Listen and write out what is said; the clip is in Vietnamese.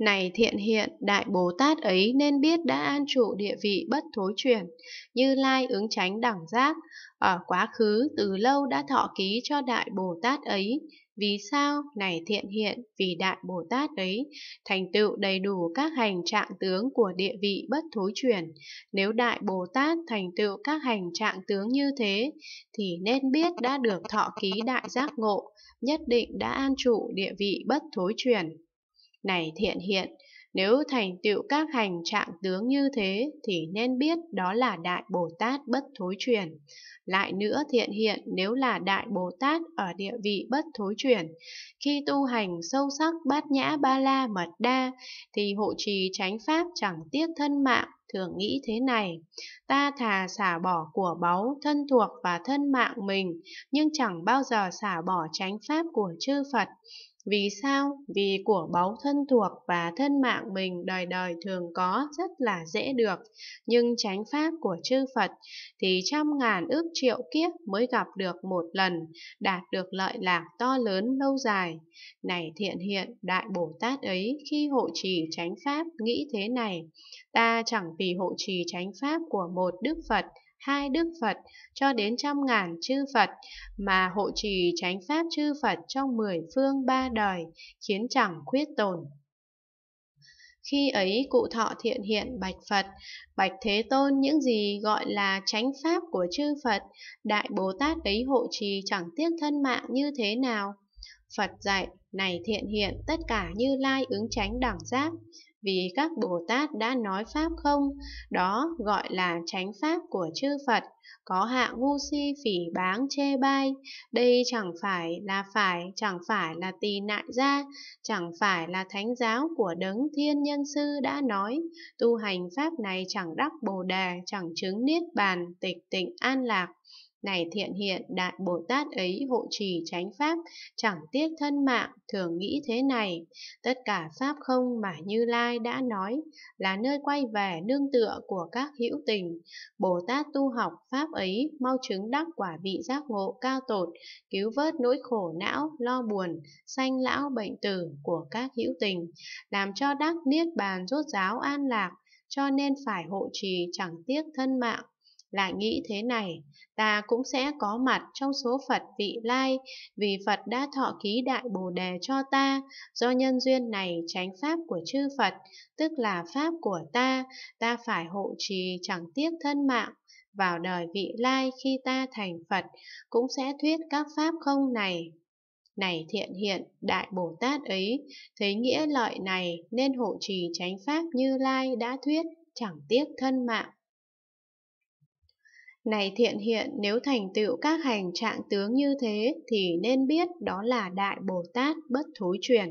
Này thiện hiện, Đại Bồ Tát ấy nên biết đã an trụ địa vị bất thối chuyển, như lai ứng tránh đẳng giác, ở quá khứ từ lâu đã thọ ký cho Đại Bồ Tát ấy. Vì sao? Này thiện hiện, vì Đại Bồ Tát ấy, thành tựu đầy đủ các hành trạng tướng của địa vị bất thối chuyển. Nếu Đại Bồ Tát thành tựu các hành trạng tướng như thế, thì nên biết đã được thọ ký đại giác ngộ, nhất định đã an trụ địa vị bất thối chuyển này thiện hiện, nếu thành tựu các hành trạng tướng như thế thì nên biết đó là Đại Bồ Tát bất thối chuyển. Lại nữa thiện hiện nếu là Đại Bồ Tát ở địa vị bất thối chuyển, khi tu hành sâu sắc bát nhã ba la mật đa thì hộ trì chánh pháp chẳng tiếc thân mạng thường nghĩ thế này ta thà xả bỏ của báu thân thuộc và thân mạng mình nhưng chẳng bao giờ xả bỏ chánh pháp của chư phật vì sao? Vì của báu thân thuộc và thân mạng mình đời đời thường có rất là dễ được, nhưng chánh pháp của chư Phật thì trăm ngàn ước triệu kiếp mới gặp được một lần, đạt được lợi lạc to lớn lâu dài. Này thiện hiện, Đại Bồ Tát ấy khi hộ trì chánh pháp nghĩ thế này, ta chẳng vì hộ trì chánh pháp của một Đức Phật, hai đức Phật cho đến trăm ngàn chư Phật mà hộ trì chánh pháp chư Phật trong mười phương ba đời khiến chẳng khuyết tồn. Khi ấy cụ thọ thiện hiện bạch Phật, bạch Thế Tôn những gì gọi là chánh pháp của chư Phật, Đại Bồ Tát ấy hộ trì chẳng tiếc thân mạng như thế nào. Phật dạy, này thiện hiện tất cả như lai ứng chánh đẳng giác, vì các Bồ Tát đã nói Pháp không, đó gọi là tránh Pháp của chư Phật, có hạ ngu si phỉ báng chê bai, đây chẳng phải là phải, chẳng phải là tỳ nại ra, chẳng phải là thánh giáo của đấng thiên nhân sư đã nói, tu hành Pháp này chẳng đắc Bồ Đề, chẳng chứng Niết Bàn, tịch tịnh an lạc, này thiện hiện đại Bồ Tát ấy hộ trì chánh pháp, chẳng tiếc thân mạng, thường nghĩ thế này, tất cả pháp không mà Như Lai đã nói là nơi quay về nương tựa của các hữu tình. Bồ Tát tu học pháp ấy mau chứng đắc quả vị giác ngộ cao tột, cứu vớt nỗi khổ não, lo buồn, sanh lão bệnh tử của các hữu tình, làm cho đắc niết bàn rốt ráo an lạc, cho nên phải hộ trì chẳng tiếc thân mạng lại nghĩ thế này, ta cũng sẽ có mặt trong số Phật vị lai, vì Phật đã thọ ký đại bồ đề cho ta, do nhân duyên này tránh pháp của chư Phật, tức là pháp của ta, ta phải hộ trì chẳng tiếc thân mạng, vào đời vị lai khi ta thành Phật, cũng sẽ thuyết các pháp không này. Này thiện hiện, Đại Bồ Tát ấy, thấy nghĩa lợi này nên hộ trì tránh pháp như lai đã thuyết, chẳng tiếc thân mạng. Này thiện hiện nếu thành tựu các hành trạng tướng như thế thì nên biết đó là Đại Bồ Tát bất thối chuyển.